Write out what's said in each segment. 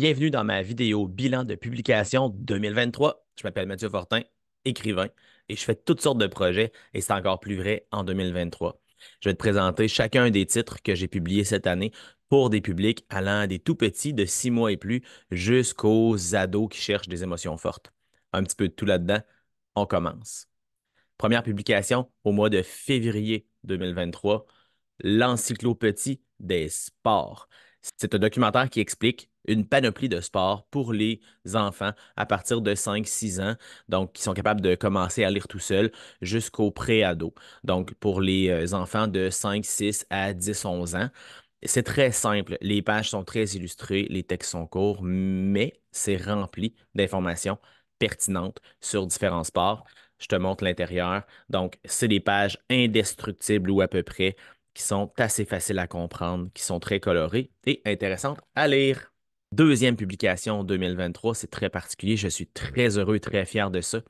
Bienvenue dans ma vidéo bilan de publication 2023. Je m'appelle Mathieu Fortin, écrivain, et je fais toutes sortes de projets, et c'est encore plus vrai en 2023. Je vais te présenter chacun des titres que j'ai publiés cette année pour des publics allant des tout petits de 6 mois et plus jusqu'aux ados qui cherchent des émotions fortes. Un petit peu de tout là-dedans. On commence. Première publication au mois de février 2023, L'encyclopédie des sports. C'est un documentaire qui explique une panoplie de sports pour les enfants à partir de 5-6 ans, donc qui sont capables de commencer à lire tout seul jusqu'au pré-ado, donc pour les euh, enfants de 5-6 à 10-11 ans. C'est très simple. Les pages sont très illustrées, les textes sont courts, mais c'est rempli d'informations pertinentes sur différents sports. Je te montre l'intérieur. Donc, c'est des pages indestructibles ou à peu près qui sont assez faciles à comprendre, qui sont très colorées et intéressantes à lire. Deuxième publication 2023, c'est très particulier. Je suis très heureux, très fier de ça.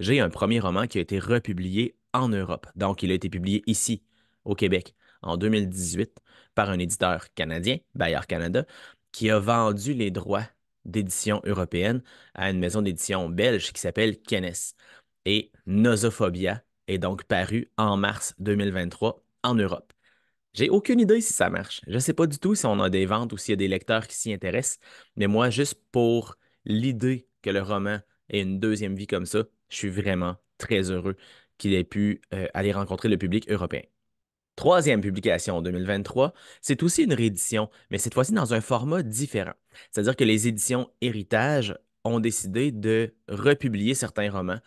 J'ai un premier roman qui a été republié en Europe. Donc, il a été publié ici, au Québec, en 2018, par un éditeur canadien, Bayard Canada, qui a vendu les droits d'édition européenne à une maison d'édition belge qui s'appelle Kennes. Et Nosophobia est donc paru en mars 2023 en Europe. J'ai aucune idée si ça marche. Je ne sais pas du tout si on a des ventes ou s'il y a des lecteurs qui s'y intéressent, mais moi, juste pour l'idée que le roman ait une deuxième vie comme ça, je suis vraiment très heureux qu'il ait pu euh, aller rencontrer le public européen. Troisième publication en 2023, c'est aussi une réédition, mais cette fois-ci dans un format différent. C'est-à-dire que les éditions Héritage ont décidé de republier certains romans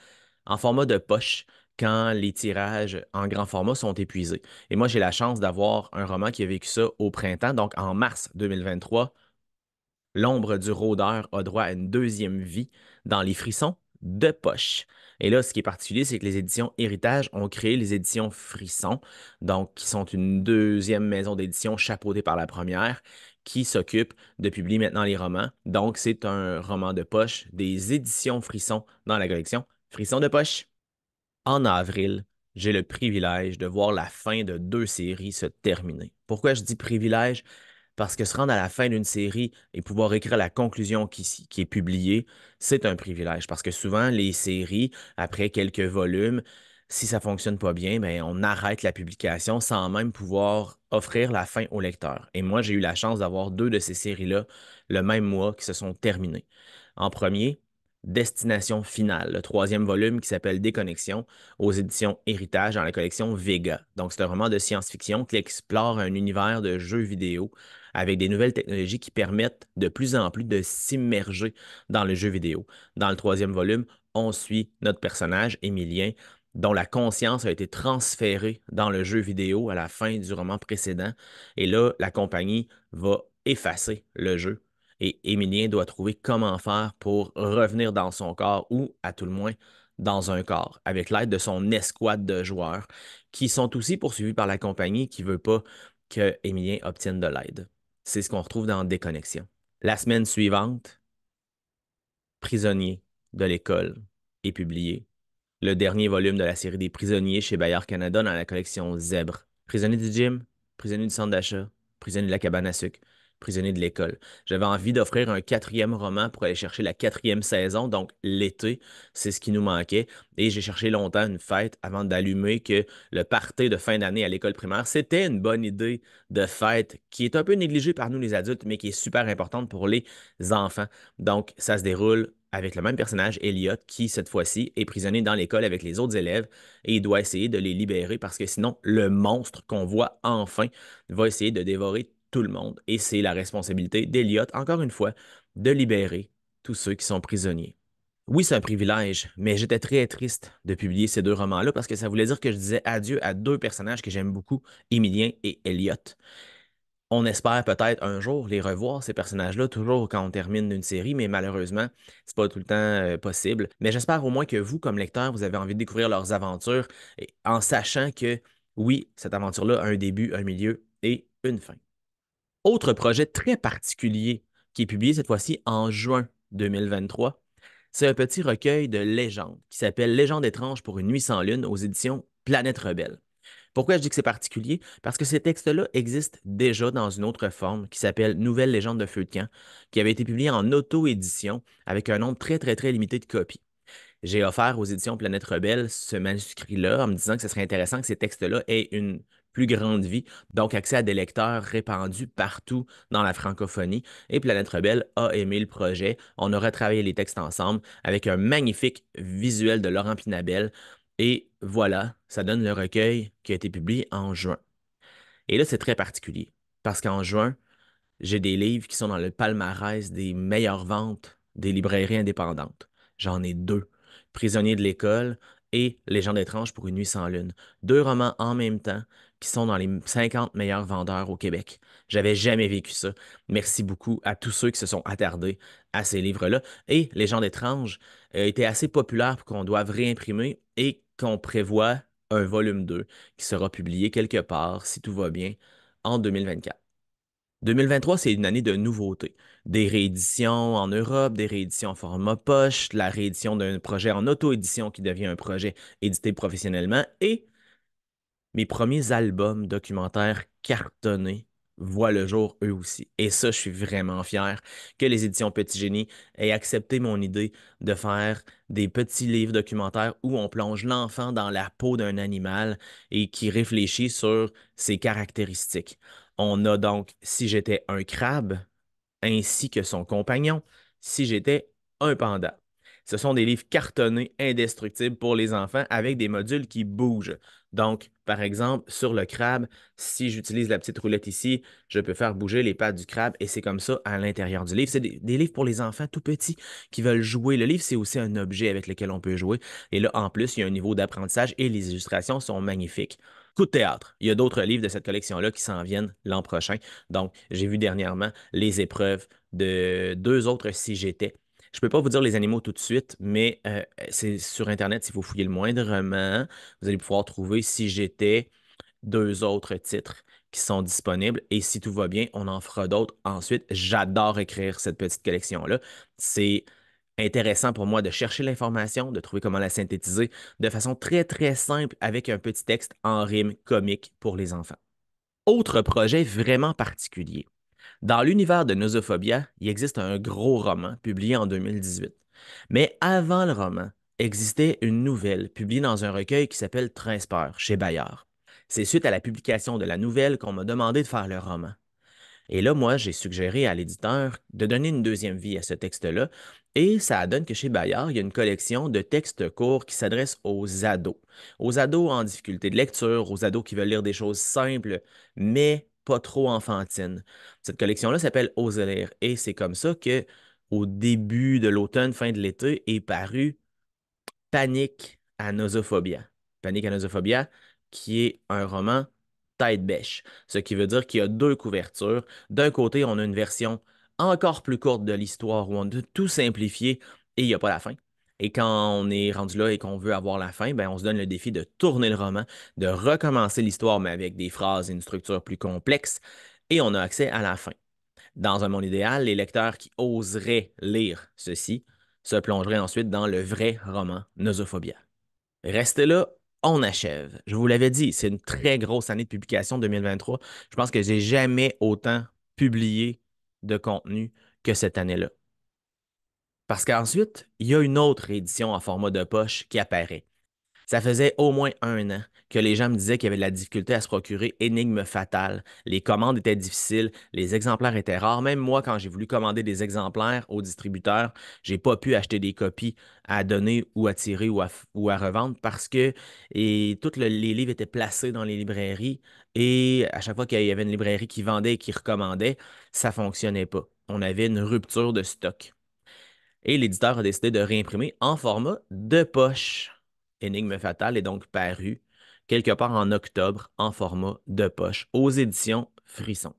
en format de poche quand les tirages en grand format sont épuisés. Et moi, j'ai la chance d'avoir un roman qui a vécu ça au printemps, donc en mars 2023. L'ombre du rôdeur a droit à une deuxième vie dans les frissons de poche. Et là, ce qui est particulier, c'est que les éditions Héritage ont créé les éditions Frissons, donc qui sont une deuxième maison d'édition chapeautée par la première, qui s'occupe de publier maintenant les romans. Donc, c'est un roman de poche des éditions Frissons dans la collection Frissons de poche en avril, j'ai le privilège de voir la fin de deux séries se terminer. Pourquoi je dis privilège? Parce que se rendre à la fin d'une série et pouvoir écrire la conclusion qui, est publiée, c'est un privilège. Parce que souvent, les séries, après quelques volumes, si ça ne fonctionne pas bien, bien, on arrête la publication sans même pouvoir offrir la fin au lecteur. Et moi, j'ai eu la chance d'avoir deux de ces séries-là le même mois qui se sont terminées. En premier, Destination finale, le troisième volume qui s'appelle Déconnexion aux éditions Héritage dans la collection Vega. Donc, c'est un roman de science-fiction qui explore un univers de jeux vidéo avec des nouvelles technologies qui permettent de plus en plus de s'immerger dans le jeu vidéo. Dans le troisième volume, on suit notre personnage, Émilien, dont la conscience a été transférée dans le jeu vidéo à la fin du roman précédent. Et là, la compagnie va effacer le jeu et Émilien doit trouver comment faire pour revenir dans son corps ou, à tout le moins, dans un corps, avec l'aide de son escouade de joueurs, qui sont aussi poursuivis par la compagnie qui ne veut pas que Émilien obtienne de l'aide. C'est ce qu'on retrouve dans Déconnexion. La semaine suivante, Prisonnier de l'école est publié. Le dernier volume de la série des prisonniers chez Bayard Canada dans la collection Zèbre. Prisonnier du gym, prisonnier du centre d'achat, prisonnier de la cabane à sucre, Prisonnier de l'école. J'avais envie d'offrir un quatrième roman pour aller chercher la quatrième saison, donc l'été, c'est ce qui nous manquait. Et j'ai cherché longtemps une fête avant d'allumer que le party de fin d'année à l'école primaire, c'était une bonne idée de fête qui est un peu négligée par nous les adultes, mais qui est super importante pour les enfants. Donc, ça se déroule avec le même personnage, Elliot, qui cette fois-ci est prisonnier dans l'école avec les autres élèves et il doit essayer de les libérer parce que sinon, le monstre qu'on voit enfin va essayer de dévorer tout le monde. Et c'est la responsabilité d'Eliott, encore une fois, de libérer tous ceux qui sont prisonniers. Oui, c'est un privilège, mais j'étais très triste de publier ces deux romans-là parce que ça voulait dire que je disais adieu à deux personnages que j'aime beaucoup, Émilien et Elliot. On espère peut-être un jour les revoir, ces personnages-là, toujours quand on termine une série, mais malheureusement, c'est pas tout le temps euh, possible. Mais j'espère au moins que vous, comme lecteur, vous avez envie de découvrir leurs aventures en sachant que, oui, cette aventure-là a un début, un milieu et une fin. Autre projet très particulier qui est publié cette fois-ci en juin 2023, c'est un petit recueil de légendes qui s'appelle Légendes étranges pour une nuit sans lune aux éditions Planète Rebelle. Pourquoi je dis que c'est particulier? Parce que ces textes-là existent déjà dans une autre forme qui s'appelle Nouvelles légende de feu de camp, qui avait été publié en auto-édition avec un nombre très, très, très limité de copies j'ai offert aux éditions Planète Rebelle ce manuscrit-là en me disant que ce serait intéressant que ces textes-là aient une plus grande vie, donc accès à des lecteurs répandus partout dans la francophonie. Et Planète Rebelle a aimé le projet. On a retravaillé les textes ensemble avec un magnifique visuel de Laurent Pinabel. Et voilà, ça donne le recueil qui a été publié en juin. Et là, c'est très particulier parce qu'en juin, j'ai des livres qui sont dans le palmarès des meilleures ventes des librairies indépendantes. J'en ai deux Prisonnier de l'école et gens d'étranges pour une nuit sans lune. Deux romans en même temps qui sont dans les 50 meilleurs vendeurs au Québec. J'avais jamais vécu ça. Merci beaucoup à tous ceux qui se sont attardés à ces livres-là. Et Légende étrange euh, était assez populaire pour qu'on doive réimprimer et qu'on prévoit un volume 2 qui sera publié quelque part, si tout va bien, en 2024. 2023, c'est une année de nouveautés des rééditions en Europe, des rééditions en format poche, la réédition d'un projet en auto-édition qui devient un projet édité professionnellement et mes premiers albums documentaires cartonnés voient le jour eux aussi. Et ça, je suis vraiment fier que les éditions Petit Génie aient accepté mon idée de faire des petits livres documentaires où on plonge l'enfant dans la peau d'un animal et qui réfléchit sur ses caractéristiques. On a donc Si j'étais un crabe, ainsi que son compagnon, Si j'étais un panda. Ce sont des livres cartonnés, indestructibles pour les enfants avec des modules qui bougent. Donc, par exemple, sur le crabe, si j'utilise la petite roulette ici, je peux faire bouger les pattes du crabe et c'est comme ça à l'intérieur du livre. C'est des, livres pour les enfants tout petits qui veulent jouer. Le livre, c'est aussi un objet avec lequel on peut jouer. Et là, en plus, il y a un niveau d'apprentissage et les illustrations sont magnifiques. Coup de théâtre. Il y a d'autres livres de cette collection-là qui s'en viennent l'an prochain. Donc, j'ai vu dernièrement les épreuves de deux autres si j'étais. Je ne peux pas vous dire les animaux tout de suite, mais euh, c'est sur Internet, si vous fouillez le moindrement, vous allez pouvoir trouver si j'étais deux autres titres qui sont disponibles. Et si tout va bien, on en fera d'autres ensuite. J'adore écrire cette petite collection-là. C'est intéressant pour moi de chercher l'information, de trouver comment la synthétiser de façon très, très simple avec un petit texte en rime comique pour les enfants. Autre projet vraiment particulier. Dans l'univers de Nosophobia, il existe un gros roman publié en 2018. Mais avant le roman, existait une nouvelle publiée dans un recueil qui s'appelle Trinspeur chez Bayard. C'est suite à la publication de la nouvelle qu'on m'a demandé de faire le roman. Et là, moi, j'ai suggéré à l'éditeur de donner une deuxième vie à ce texte-là. Et ça donne que chez Bayard, il y a une collection de textes courts qui s'adressent aux ados. Aux ados en difficulté de lecture, aux ados qui veulent lire des choses simples, mais pas trop enfantines. Cette collection-là s'appelle Oser lire. Et c'est comme ça que, au début de l'automne, fin de l'été, est paru Panique à Nosophobia. Panique à Nosophobia, qui est un roman tête bêche, ce qui veut dire qu'il y a deux couvertures. D'un côté, on a une version encore plus courte de l'histoire où on a tout simplifié et il n'y a pas la fin. Et quand on est rendu là et qu'on veut avoir la fin, ben, on se donne le défi de tourner le roman, de recommencer l'histoire, mais avec des phrases et une structure plus complexe, et on a accès à la fin. Dans un monde idéal, les lecteurs qui oseraient lire ceci se plongeraient ensuite dans le vrai roman Nosophobia. Restez là, on achève. Je vous l'avais dit, c'est une très grosse année de publication 2023. Je pense que j'ai jamais autant publié de contenu que cette année-là. Parce qu'ensuite, il y a une autre édition en format de poche qui apparaît. Ça faisait au moins un an que les gens me disaient qu'il y avait de la difficulté à se procurer Énigme fatale. Les commandes étaient difficiles, les exemplaires étaient rares. Même moi, quand j'ai voulu commander des exemplaires au distributeur, j'ai pas pu acheter des copies à donner ou à tirer ou à, revendre parce que tous les livres étaient placés dans les librairies et à chaque fois qu'il y avait une librairie qui vendait et qui recommandait, ça fonctionnait pas. On avait une rupture de stock. Et l'éditeur a décidé de réimprimer en format de poche. Énigme fatale est donc paru quelque part en octobre en format de poche aux éditions Frisson.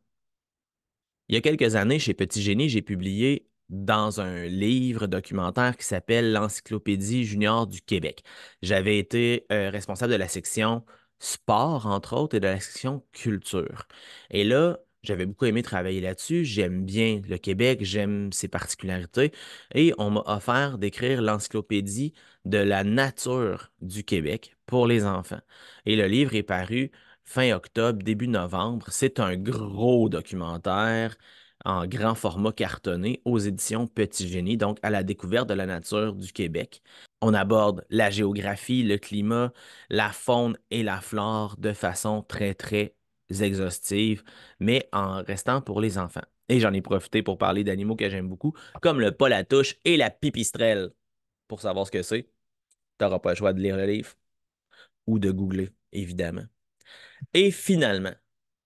Il y a quelques années, chez Petit Génie, j'ai publié dans un livre documentaire qui s'appelle L'Encyclopédie junior du Québec. J'avais été euh, responsable de la section sport, entre autres, et de la section culture. Et là, j'avais beaucoup aimé travailler là-dessus. J'aime bien le Québec, j'aime ses particularités. Et on m'a offert d'écrire l'encyclopédie de la nature du Québec pour les enfants. Et le livre est paru fin octobre, début novembre. C'est un gros documentaire en grand format cartonné aux éditions Petit Génie, donc à la découverte de la nature du Québec. On aborde la géographie, le climat, la faune et la flore de façon très, très exhaustives, mais en restant pour les enfants. Et j'en ai profité pour parler d'animaux que j'aime beaucoup, comme le polatouche et la pipistrelle. Pour savoir ce que c'est, tu n'auras pas le choix de lire le livre ou de googler, évidemment. Et finalement,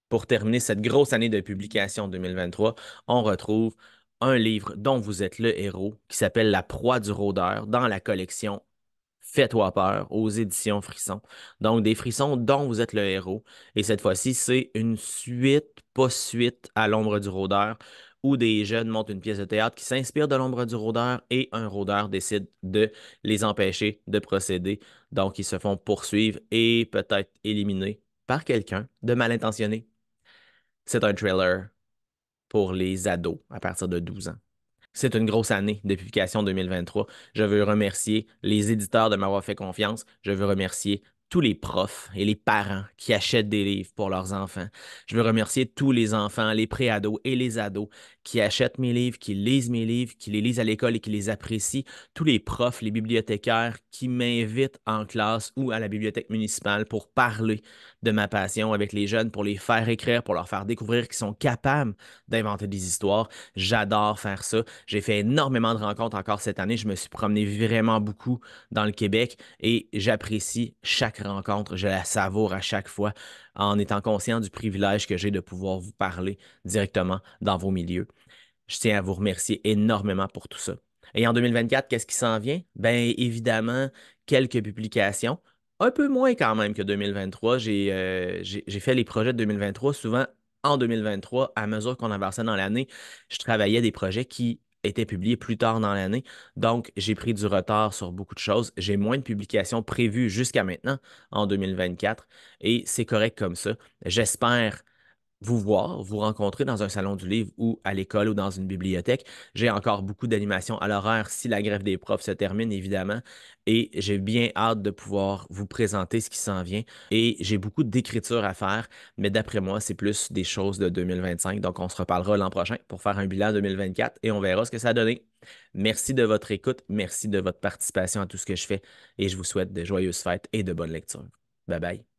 pour terminer cette grosse année de publication 2023, on retrouve un livre dont vous êtes le héros qui s'appelle La proie du rôdeur dans la collection Fais-toi peur aux éditions Frissons. Donc, des frissons dont vous êtes le héros. Et cette fois-ci, c'est une suite, pas suite, à l'ombre du rôdeur, où des jeunes montent une pièce de théâtre qui s'inspire de l'ombre du rôdeur et un rôdeur décide de les empêcher de procéder. Donc, ils se font poursuivre et peut-être éliminer par quelqu'un de mal intentionné. C'est un trailer pour les ados à partir de 12 ans. C'est une grosse année de publication 2023. Je veux remercier les éditeurs de m'avoir fait confiance. Je veux remercier tous les profs et les parents qui achètent des livres pour leurs enfants. Je veux remercier tous les enfants, les préados et les ados qui achètent mes livres, qui lisent mes livres, qui les lisent à l'école et qui les apprécient. Tous les profs, les bibliothécaires qui m'invitent en classe ou à la bibliothèque municipale pour parler de ma passion avec les jeunes, pour les faire écrire, pour leur faire découvrir qu'ils sont capables d'inventer des histoires. J'adore faire ça. J'ai fait énormément de rencontres encore cette année. Je me suis promené vraiment beaucoup dans le Québec et j'apprécie chaque rencontre, je la savoure à chaque fois en étant conscient du privilège que j'ai de pouvoir vous parler directement dans vos milieux. Je tiens à vous remercier énormément pour tout ça. Et en 2024, qu'est-ce qui s'en vient? Bien évidemment, quelques publications, un peu moins quand même que 2023. Euh, j'ai fait les projets de 2023 souvent en 2023, à mesure qu'on avançait dans l'année, je travaillais des projets qui était publié plus tard dans l'année. Donc, j'ai pris du retard sur beaucoup de choses. J'ai moins de publications prévues jusqu'à maintenant en 2024 et c'est correct comme ça. J'espère vous voir, vous rencontrer dans un salon du livre ou à l'école ou dans une bibliothèque. J'ai encore beaucoup d'animations à l'horaire si la grève des profs se termine, évidemment. Et j'ai bien hâte de pouvoir vous présenter ce qui s'en vient. Et j'ai beaucoup d'écriture à faire, mais d'après moi, c'est plus des choses de 2025. Donc, on se reparlera l'an prochain pour faire un bilan 2024 et on verra ce que ça a donné. Merci de votre écoute, merci de votre participation à tout ce que je fais et je vous souhaite de joyeuses fêtes et de bonnes lectures. Bye bye.